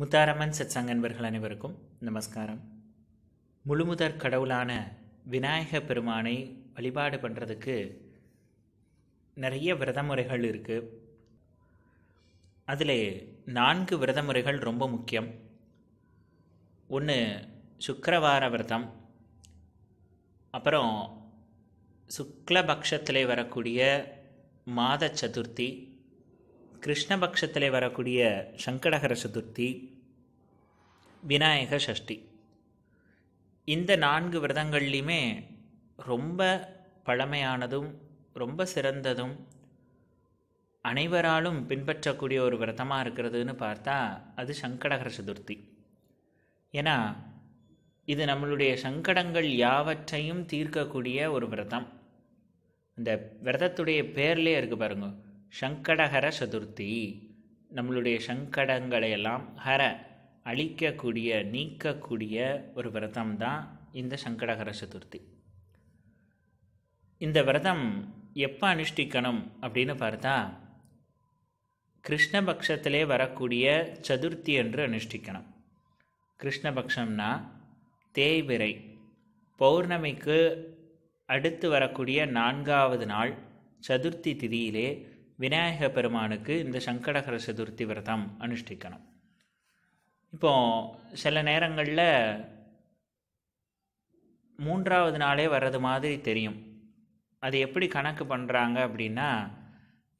முத்தாரம்மன் சத்சங்க அன்பர்கள் அனைவருக்கும் நமஸ்காரம் முழுமுதற் கடவுளான விநாயக பெருமானை வழிபாடு பண்ணுறதுக்கு நிறைய விரத முறைகள் இருக்குது அதில் நான்கு விரத முறைகள் ரொம்ப முக்கியம் ஒன்று சுக்கரவார விரதம் அப்புறம் சுக்லபக்ஷத்தில் வரக்கூடிய மாத சதுர்த்தி கிருஷ்ணபக்ஷத்தில் வரக்கூடிய சங்கடகர சதுர்த்தி விநாயக சஷ்டி இந்த நான்கு விரதங்கள்லையுமே ரொம்ப பழமையானதும் ரொம்ப சிறந்ததும் அனைவராலும் பின்பற்றக்கூடிய ஒரு விரதமாக இருக்கிறதுன்னு பார்த்தா அது சங்கடகர சதுர்த்தி ஏன்னா இது நம்மளுடைய சங்கடங்கள் யாவற்றையும் தீர்க்கக்கூடிய ஒரு விரதம் இந்த விரதத்துடைய பேர்லேயே இருக்குது பாருங்கள் சங்கடஹர சதுர்த்தி நம்மளுடைய சங்கடங்களை எல்லாம் ஹர அழிக்கக்கூடிய நீக்கக்கூடிய ஒரு விரதம் தான் இந்த சங்கடகர சதுர்த்தி இந்த விரதம் எப்போ அனுஷ்டிக்கணும் அப்படின்னு பார்த்தா கிருஷ்ணபக்ஷத்திலே வரக்கூடிய சதுர்த்தி என்று அனுஷ்டிக்கணும் கிருஷ்ணபக்ஷம்னா தேய்விரை பௌர்ணமிக்கு அடுத்து வரக்கூடிய நான்காவது நாள் சதுர்த்தி திதியிலே விநாயக பெருமானுக்கு இந்த சங்கடகர சதுர்த்தி விரதம் அனுஷ்டிக்கணும் இப்போ சில நேரங்களில் மூன்றாவது நாளே வர்றது மாதிரி தெரியும் அது எப்படி கணக்கு பண்ணுறாங்க அப்படின்னா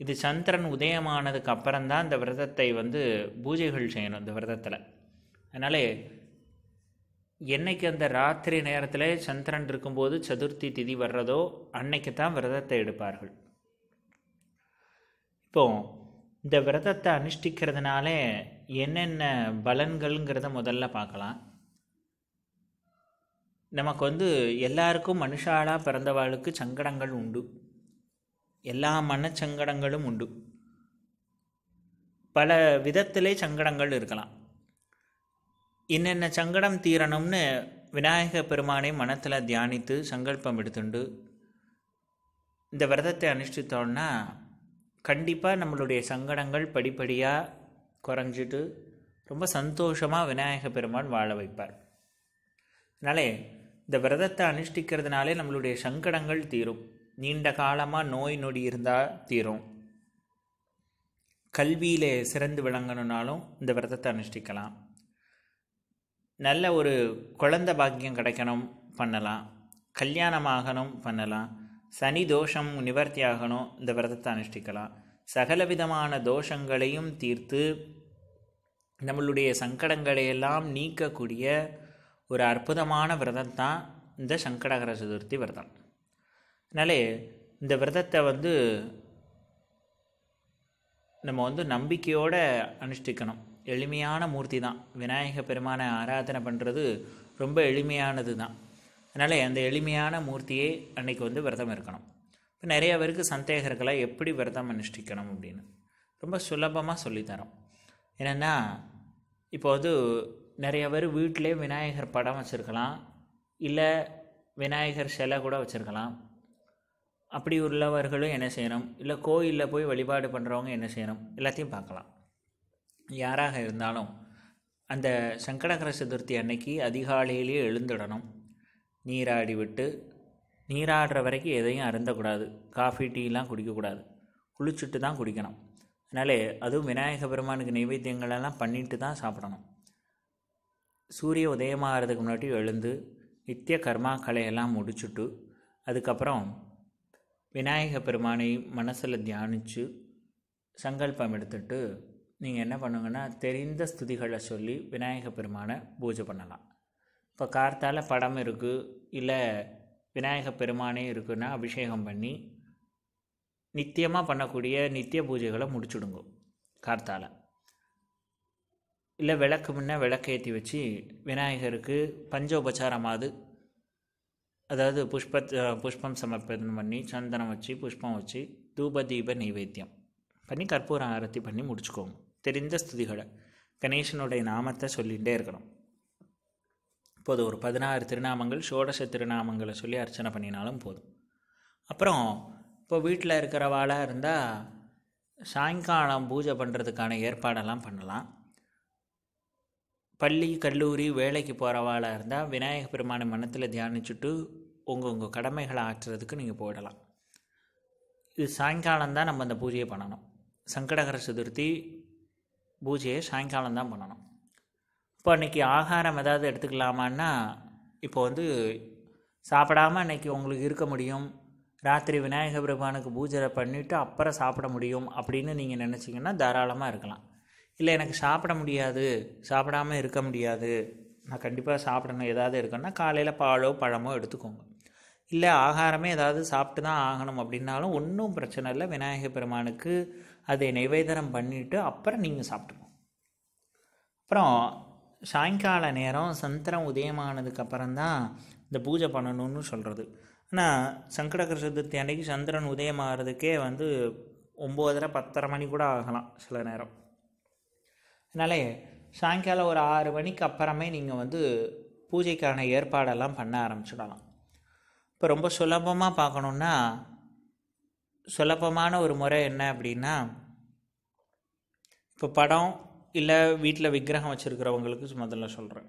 இது சந்திரன் உதயமானதுக்கு அப்புறம்தான் இந்த விரதத்தை வந்து பூஜைகள் செய்யணும் இந்த விரதத்தில் அதனால் என்றைக்கு அந்த ராத்திரி நேரத்தில் சந்திரன் இருக்கும்போது சதுர்த்தி திதி வர்றதோ அன்னைக்கு தான் விரதத்தை எடுப்பார்கள் இப்போ இந்த விரதத்தை அனுஷ்டிக்கிறதுனால என்னென்ன பலன்கள்ங்கிறத முதல்ல பார்க்கலாம் நமக்கு வந்து எல்லாருக்கும் மனுஷாலாக பிறந்தவாளுக்கு சங்கடங்கள் உண்டு எல்லா மனச்சங்கடங்களும் உண்டு பல விதத்திலே சங்கடங்கள் இருக்கலாம் என்னென்ன சங்கடம் தீரணும்னு விநாயக பெருமானை மனத்தில் தியானித்து சங்கல்பம் எடுத்துண்டு இந்த விரதத்தை அனுஷ்டித்தோன்னா கண்டிப்பாக நம்மளுடைய சங்கடங்கள் படிப்படியாக குறைஞ்சிட்டு ரொம்ப சந்தோஷமாக விநாயக பெருமான் வாழ வைப்பார் அதனாலே இந்த விரதத்தை அனுஷ்டிக்கிறதுனாலே நம்மளுடைய சங்கடங்கள் தீரும் நீண்ட காலமாக நோய் நொடி இருந்தால் தீரும் கல்வியில் சிறந்து விளங்கணுனாலும் இந்த விரதத்தை அனுஷ்டிக்கலாம் நல்ல ஒரு குழந்த பாக்கியம் கிடைக்கணும் பண்ணலாம் கல்யாணம் ஆகணும் பண்ணலாம் சனி தோஷம் நிவர்த்தியாகணும் இந்த விரதத்தை அனுஷ்டிக்கலாம் சகலவிதமான தோஷங்களையும் தீர்த்து நம்மளுடைய சங்கடங்களையெல்லாம் நீக்கக்கூடிய ஒரு அற்புதமான விரதம் தான் இந்த சங்கடகர சதுர்த்தி விரதம் அதனாலே இந்த விரதத்தை வந்து நம்ம வந்து நம்பிக்கையோடு அனுஷ்டிக்கணும் எளிமையான மூர்த்தி தான் விநாயக பெருமானை ஆராதனை பண்ணுறது ரொம்ப எளிமையானது தான் அதனால் அந்த எளிமையான மூர்த்தியே அன்றைக்கி வந்து விரதம் இருக்கணும் இப்போ நிறைய பேருக்கு சந்தேகர்களை எப்படி விரதம் அனுஷ்டிக்கணும் அப்படின்னு ரொம்ப சுலபமாக சொல்லித்தரோம் என்னென்னா இப்போ வந்து நிறைய பேர் வீட்டிலே விநாயகர் படம் வச்சுருக்கலாம் இல்லை விநாயகர் சிலை கூட வச்சுருக்கலாம் அப்படி உள்ளவர்களும் என்ன செய்யணும் இல்லை கோயிலில் போய் வழிபாடு பண்ணுறவங்க என்ன செய்யணும் எல்லாத்தையும் பார்க்கலாம் யாராக இருந்தாலும் அந்த சங்கடகர சதுர்த்தி அன்னைக்கு அதிகாலையிலேயே எழுந்துடணும் நீராடி விட்டு நீராடுற வரைக்கும் எதையும் அருந்தக்கூடாது காஃபி டீலாம் குடிக்கக்கூடாது குளிச்சுட்டு தான் குடிக்கணும் அதனாலே அதுவும் விநாயக பெருமானுக்கு நைவேத்தியங்களெல்லாம் பண்ணிட்டு தான் சாப்பிடணும் சூரிய உதயமாகிறதுக்கு முன்னாடி எழுந்து நித்திய கர்மாக்களையெல்லாம் முடிச்சுட்டு அதுக்கப்புறம் விநாயக பெருமானை மனசில் தியானித்து சங்கல்பம் எடுத்துட்டு நீங்கள் என்ன பண்ணுங்கன்னா தெரிந்த ஸ்துதிகளை சொல்லி விநாயக பெருமானை பூஜை பண்ணலாம் இப்போ கார்த்தால் படம் இருக்குது இல்லை விநாயக பெருமானே இருக்குன்னா அபிஷேகம் பண்ணி நித்தியமாக பண்ணக்கூடிய நித்திய பூஜைகளை முடிச்சுடுங்க கார்த்தால இல்லை விளக்கு முன்னே விளக்கேற்றி வச்சு விநாயகருக்கு பஞ்சோபச்சாரமாவது அதாவது புஷ்ப புஷ்பம் சமர்ப்பணம் பண்ணி சந்தனம் வச்சு புஷ்பம் வச்சு தூப தீப நைவேத்தியம் பண்ணி கற்பூரம் ஆரத்தி பண்ணி முடிச்சுக்கோங்க தெரிந்த ஸ்துதிகளை கணேசனுடைய நாமத்தை சொல்லிகிட்டே இருக்கணும் இப்போது ஒரு பதினாறு திருநாமங்கள் சோடச திருநாமங்களை சொல்லி அர்ச்சனை பண்ணினாலும் போதும் அப்புறம் இப்போ வீட்டில் இருக்கிறவாளாக இருந்தால் சாயங்காலம் பூஜை பண்ணுறதுக்கான ஏற்பாடெல்லாம் பண்ணலாம் பள்ளி கல்லூரி வேலைக்கு போகிறவாளாக இருந்தால் விநாயக பெருமானை மனத்தில் தியானிச்சுட்டு உங்கள் உங்கள் கடமைகளை ஆற்றுறதுக்கு நீங்கள் போயிடலாம் இது சாயங்காலம் தான் நம்ம அந்த பூஜையை பண்ணணும் சங்கடகர சதுர்த்தி பூஜையை சாயங்காலம் தான் பண்ணணும் இப்போ இன்றைக்கி ஆகாரம் ஏதாவது எடுத்துக்கலாமான்னா இப்போ வந்து சாப்பிடாமல் இன்றைக்கி உங்களுக்கு இருக்க முடியும் ராத்திரி விநாயகர் பெருமானுக்கு பூஜை பண்ணிவிட்டு அப்புறம் சாப்பிட முடியும் அப்படின்னு நீங்கள் நினச்சிங்கன்னா தாராளமாக இருக்கலாம் இல்லை எனக்கு சாப்பிட முடியாது சாப்பிடாமல் இருக்க முடியாது நான் கண்டிப்பாக சாப்பிடணும் ஏதாவது இருக்குன்னா காலையில் பாலோ பழமோ எடுத்துக்கோங்க இல்லை ஆகாரமே ஏதாவது சாப்பிட்டு தான் ஆகணும் அப்படின்னாலும் ஒன்றும் பிரச்சனை இல்லை விநாயகர் பெருமானுக்கு அதை நிவேதனம் பண்ணிவிட்டு அப்புறம் நீங்கள் சாப்பிட்டுக்கோங்க அப்புறம் சாயங்கால நேரம் சந்திரன் உதயமானதுக்கு அப்புறம்தான் இந்த பூஜை பண்ணணும்னு சொல்கிறது ஆனால் சங்கடகர சதுர்த்தி அன்னைக்கு சந்திரன் உதயமாகிறதுக்கே வந்து ஒம்போதரை பத்தரை மணி கூட ஆகலாம் சில நேரம் அதனாலே சாயங்காலம் ஒரு ஆறு மணிக்கு அப்புறமே நீங்கள் வந்து பூஜைக்கான ஏற்பாடெல்லாம் பண்ண ஆரம்பிச்சிடலாம் இப்போ ரொம்ப சுலபமாக பார்க்கணுன்னா சுலபமான ஒரு முறை என்ன அப்படின்னா இப்போ படம் இல்லை வீட்டில் விக்கிரகம் வச்சுருக்கிறவங்களுக்கு முதல்ல சொல்கிறேன்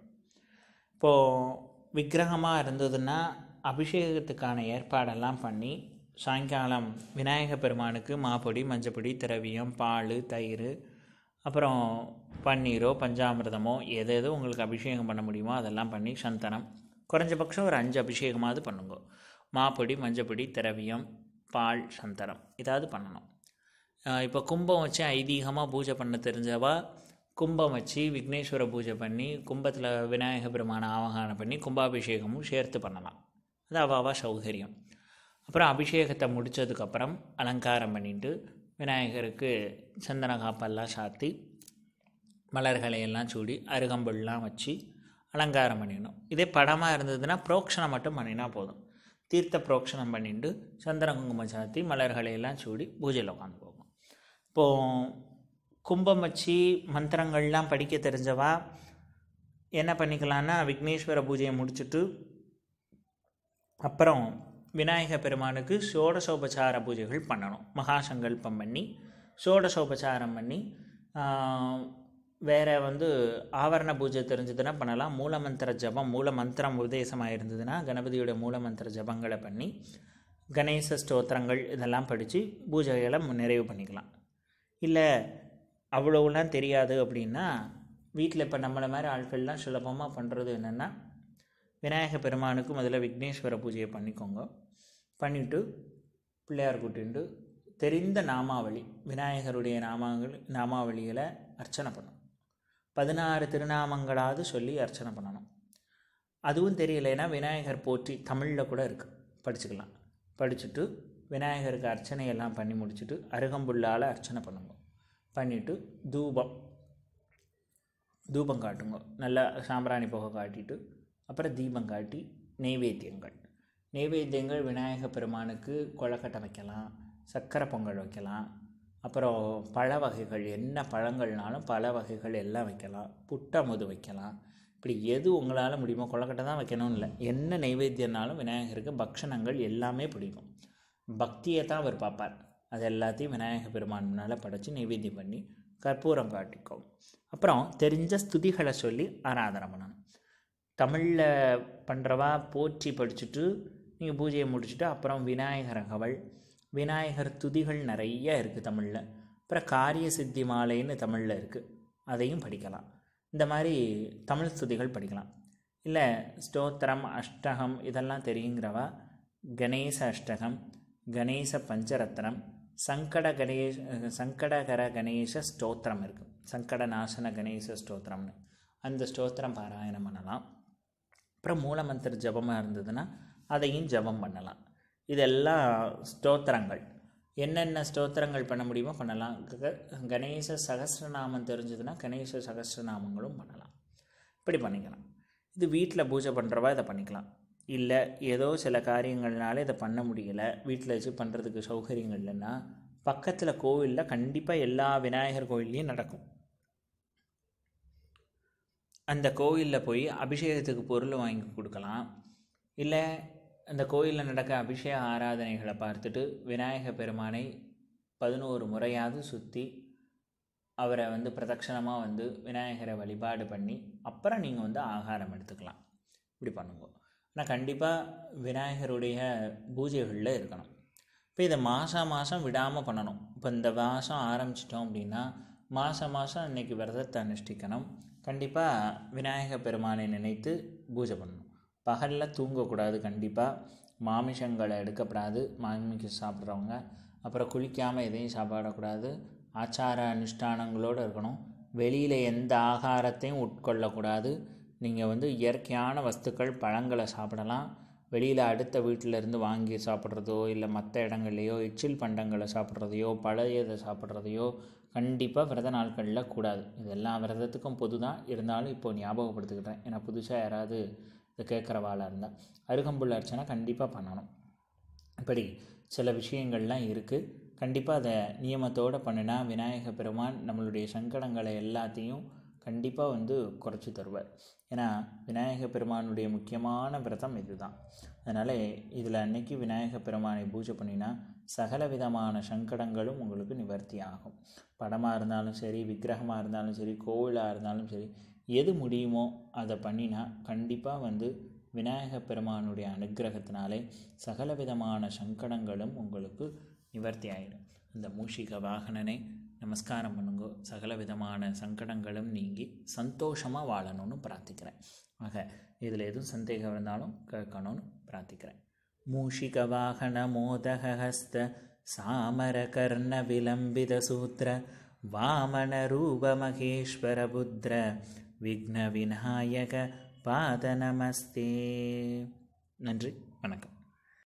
இப்போது விக்கிரகமாக இருந்ததுன்னா அபிஷேகத்துக்கான ஏற்பாடெல்லாம் பண்ணி சாயங்காலம் விநாயக பெருமானுக்கு மாப்பொடி மஞ்சப்பொடி திரவியம் பால் தயிர் அப்புறம் பன்னீரோ பஞ்சாமிர்தமோ எது எதோ உங்களுக்கு அபிஷேகம் பண்ண முடியுமோ அதெல்லாம் பண்ணி சந்தனம் குறைஞ்சபட்சம் ஒரு அஞ்சு அபிஷேகமாவது பண்ணுங்க மாப்பொடி மஞ்சப்பொடி திரவியம் பால் சந்தனம் இதாவது பண்ணணும் இப்போ கும்பம் வச்சு ஐதீகமாக பூஜை பண்ண தெரிஞ்சவா கும்பம் வச்சு விக்னேஸ்வர பூஜை பண்ணி கும்பத்தில் விநாயக பெருமானை ஆவாகனம் பண்ணி கும்பாபிஷேகமும் சேர்த்து பண்ணலாம் அது அவாவா சௌகரியம் அப்புறம் அபிஷேகத்தை முடித்ததுக்கப்புறம் அலங்காரம் பண்ணிட்டு விநாயகருக்கு சந்தன காப்பெல்லாம் சாத்தி மலர்களை எல்லாம் சூடி அருகம்புல்லாம் வச்சு அலங்காரம் பண்ணிடணும் இதே படமாக இருந்ததுன்னா புரோக்ஷனம் மட்டும் பண்ணினா போதும் தீர்த்த புரோக்ஷனம் பண்ணிட்டு சந்திர குங்குமம் சாத்தி மலர்களையெல்லாம் சூடி பூஜையில் உட்காந்து போகும் இப்போது கும்பம் வச்சு மந்திரங்கள்லாம் படிக்க தெரிஞ்சவா என்ன பண்ணிக்கலான்னா விக்னேஸ்வர பூஜையை முடிச்சுட்டு அப்புறம் விநாயக பெருமானுக்கு சோடசோபச்சார பூஜைகள் பண்ணணும் மகாசங்கல்பம் பண்ணி சோடசோபச்சாரம் பண்ணி வேறு வந்து ஆவரண பூஜை தெரிஞ்சதுன்னா பண்ணலாம் மூலமந்திர ஜபம் மூலமந்திரம் உபதேசமாக இருந்ததுன்னா கணபதியோட மூலமந்திர ஜபங்களை பண்ணி கணேச ஸ்தோத்திரங்கள் இதெல்லாம் படித்து பூஜைகளை நிறைவு பண்ணிக்கலாம் இல்லை அவ்வளோலாம் தெரியாது அப்படின்னா வீட்டில் இப்போ நம்மளை மாதிரி ஆட்கள்லாம் சுலபமாக பண்ணுறது என்னென்னா விநாயக பெருமானுக்கு முதல்ல விக்னேஸ்வர பூஜையை பண்ணிக்கோங்க பண்ணிவிட்டு பிள்ளையார் கூட்டிண்டு தெரிந்த நாமாவளி விநாயகருடைய நாமங்கள் நாமாவளிகளை அர்ச்சனை பண்ணும் பதினாறு திருநாமங்களாவது சொல்லி அர்ச்சனை பண்ணணும் அதுவும் தெரியலைன்னா விநாயகர் போற்றி தமிழில் கூட இருக்குது படிச்சுக்கலாம் படிச்சுட்டு விநாயகருக்கு அர்ச்சனையெல்லாம் பண்ணி முடிச்சுட்டு அருகம்புல்லால் அர்ச்சனை பண்ணுங்க பண்ணிவிட்டு தூபம் தூபம் காட்டுங்க நல்லா சாம்பிராணி புகை காட்டிட்டு அப்புறம் தீபம் காட்டி நெய்வேத்தியங்கள் நெய்வேத்தியங்கள் விநாயக பெருமானுக்கு கொழக்கட்டை வைக்கலாம் சக்கரை பொங்கல் வைக்கலாம் அப்புறம் பழ வகைகள் என்ன பழங்கள்னாலும் பழ வகைகள் எல்லாம் வைக்கலாம் புட்டமுது வைக்கலாம் இப்படி எது உங்களால் முடியுமோ கொழக்கட்டை தான் வைக்கணும்னு இல்லை என்ன நெய்வேத்தியம்னாலும் விநாயகருக்கு பக்ஷணங்கள் எல்லாமே பிடிக்கும் பக்தியை தான் அவர் பார்ப்பார் அது எல்லாத்தையும் விநாயக பெருமான் முன்னால் படைச்சி நைவேத்தியம் பண்ணி கற்பூரம் காட்டிக்கும் அப்புறம் தெரிஞ்ச ஸ்துதிகளை சொல்லி ஆராதனை பண்ணணும் தமிழில் பண்ணுறவா போற்றி படிச்சுட்டு நீங்கள் பூஜையை முடிச்சுட்டு அப்புறம் விநாயகர் அகவல் விநாயகர் துதிகள் நிறைய இருக்குது தமிழில் அப்புறம் காரிய சித்தி மாலைன்னு தமிழில் இருக்குது அதையும் படிக்கலாம் இந்த மாதிரி தமிழ் ஸ்துதிகள் படிக்கலாம் இல்லை ஸ்தோத்திரம் அஷ்டகம் இதெல்லாம் தெரியுங்கிறவா கணேச அஷ்டகம் கணேச பஞ்சரத்னம் சங்கட கணேஷ் சங்கடகர கணேச ஸ்தோத்திரம் இருக்குது சங்கட நாசன கணேச ஸ்தோத்திரம்னு அந்த ஸ்தோத்திரம் பாராயணம் பண்ணலாம் அப்புறம் மூலமந்திர ஜபமாக இருந்ததுன்னா அதையும் ஜபம் பண்ணலாம் இதெல்லாம் ஸ்தோத்திரங்கள் என்னென்ன ஸ்தோத்திரங்கள் பண்ண முடியுமோ பண்ணலாம் கணேச சகசிரநாமம் தெரிஞ்சதுன்னா கணேச சகசிரநாமங்களும் பண்ணலாம் இப்படி பண்ணிக்கலாம் இது வீட்டில் பூஜை பண்ணுறவா இதை பண்ணிக்கலாம் இல்லை ஏதோ சில காரியங்கள்னால இதை பண்ண முடியல வீட்டில் வச்சு பண்ணுறதுக்கு சௌகரியங்கள் இல்லைன்னா பக்கத்தில் கோவிலில் கண்டிப்பாக எல்லா விநாயகர் கோயில்லையும் நடக்கும் அந்த கோயிலில் போய் அபிஷேகத்துக்கு பொருள் வாங்கி கொடுக்கலாம் இல்லை அந்த கோயிலில் நடக்க அபிஷேக ஆராதனைகளை பார்த்துட்டு விநாயக பெருமானை பதினோரு முறையாவது சுற்றி அவரை வந்து பிரதட்சணமாக வந்து விநாயகரை வழிபாடு பண்ணி அப்புறம் நீங்கள் வந்து ஆகாரம் எடுத்துக்கலாம் இப்படி பண்ணுங்க நான் கண்டிப்பாக விநாயகருடைய பூஜைகளில் இருக்கணும் இப்போ இதை மாதம் மாதம் விடாமல் பண்ணணும் இப்போ இந்த மாதம் ஆரம்பிச்சிட்டோம் அப்படின்னா மாதம் மாதம் இன்றைக்கி விரதத்தை அனுஷ்டிக்கணும் கண்டிப்பாக விநாயக பெருமானை நினைத்து பூஜை பண்ணணும் பகலில் தூங்கக்கூடாது கண்டிப்பாக மாமிஷங்களை எடுக்கப்படாது மாமிஷம் சாப்பிட்றவங்க அப்புறம் குளிக்காமல் எதையும் சாப்பிடக்கூடாது ஆச்சார அனுஷ்டானங்களோடு இருக்கணும் வெளியில் எந்த ஆகாரத்தையும் உட்கொள்ளக்கூடாது நீங்கள் வந்து இயற்கையான வஸ்துக்கள் பழங்களை சாப்பிடலாம் வெளியில் அடுத்த வீட்டிலேருந்து வாங்கி சாப்பிட்றதோ இல்லை மற்ற இடங்கள்லையோ எச்சில் பண்டங்களை சாப்பிட்றதையோ பழையதை சாப்பிட்றதையோ கண்டிப்பாக விரத நாட்களில் கூடாது இது எல்லா விரதத்துக்கும் பொது தான் இருந்தாலும் இப்போது ஞாபகப்படுத்துக்கிட்டேன் ஏன்னா புதுசாக யாராவது இது கேட்குறவாளாக இருந்தால் அருகம்புல் அர்ச்சனை கண்டிப்பாக பண்ணணும் இப்படி சில விஷயங்கள்லாம் இருக்குது கண்டிப்பாக அதை நியமத்தோடு பண்ணினா விநாயக பெருமான் நம்மளுடைய சங்கடங்களை எல்லாத்தையும் கண்டிப்பாக வந்து குறைச்சி தருவார் ஏன்னா விநாயக பெருமானுடைய முக்கியமான விரதம் இதுதான் அதனால் இதில் அன்னைக்கு விநாயக பெருமானை பூஜை பண்ணினா சகல விதமான சங்கடங்களும் உங்களுக்கு நிவர்த்தி ஆகும் படமாக இருந்தாலும் சரி விக்கிரகமாக இருந்தாலும் சரி கோவிலாக இருந்தாலும் சரி எது முடியுமோ அதை பண்ணினா கண்டிப்பாக வந்து விநாயக பெருமானுடைய அனுகிரகத்தினாலே சகல விதமான சங்கடங்களும் உங்களுக்கு நிவர்த்தி ஆகிடும் இந்த மூஷிக வாகனனை நமஸ்காரம் பண்ணுங்க சகல விதமான சங்கடங்களும் நீங்கி சந்தோஷமாக வாழணும்னு பிரார்த்திக்கிறேன் ஆக இதில் எதுவும் சந்தேகம் இருந்தாலும் கேட்கணும்னு பிரார்த்திக்கிறேன் மூஷிக வாகன மோதகஹஸ்த கர்ண விலம்பித சூத்திர வாமன ரூப மகேஸ்வர புத்திர விக்ன விநாயக பாத நமஸ்தே நன்றி வணக்கம்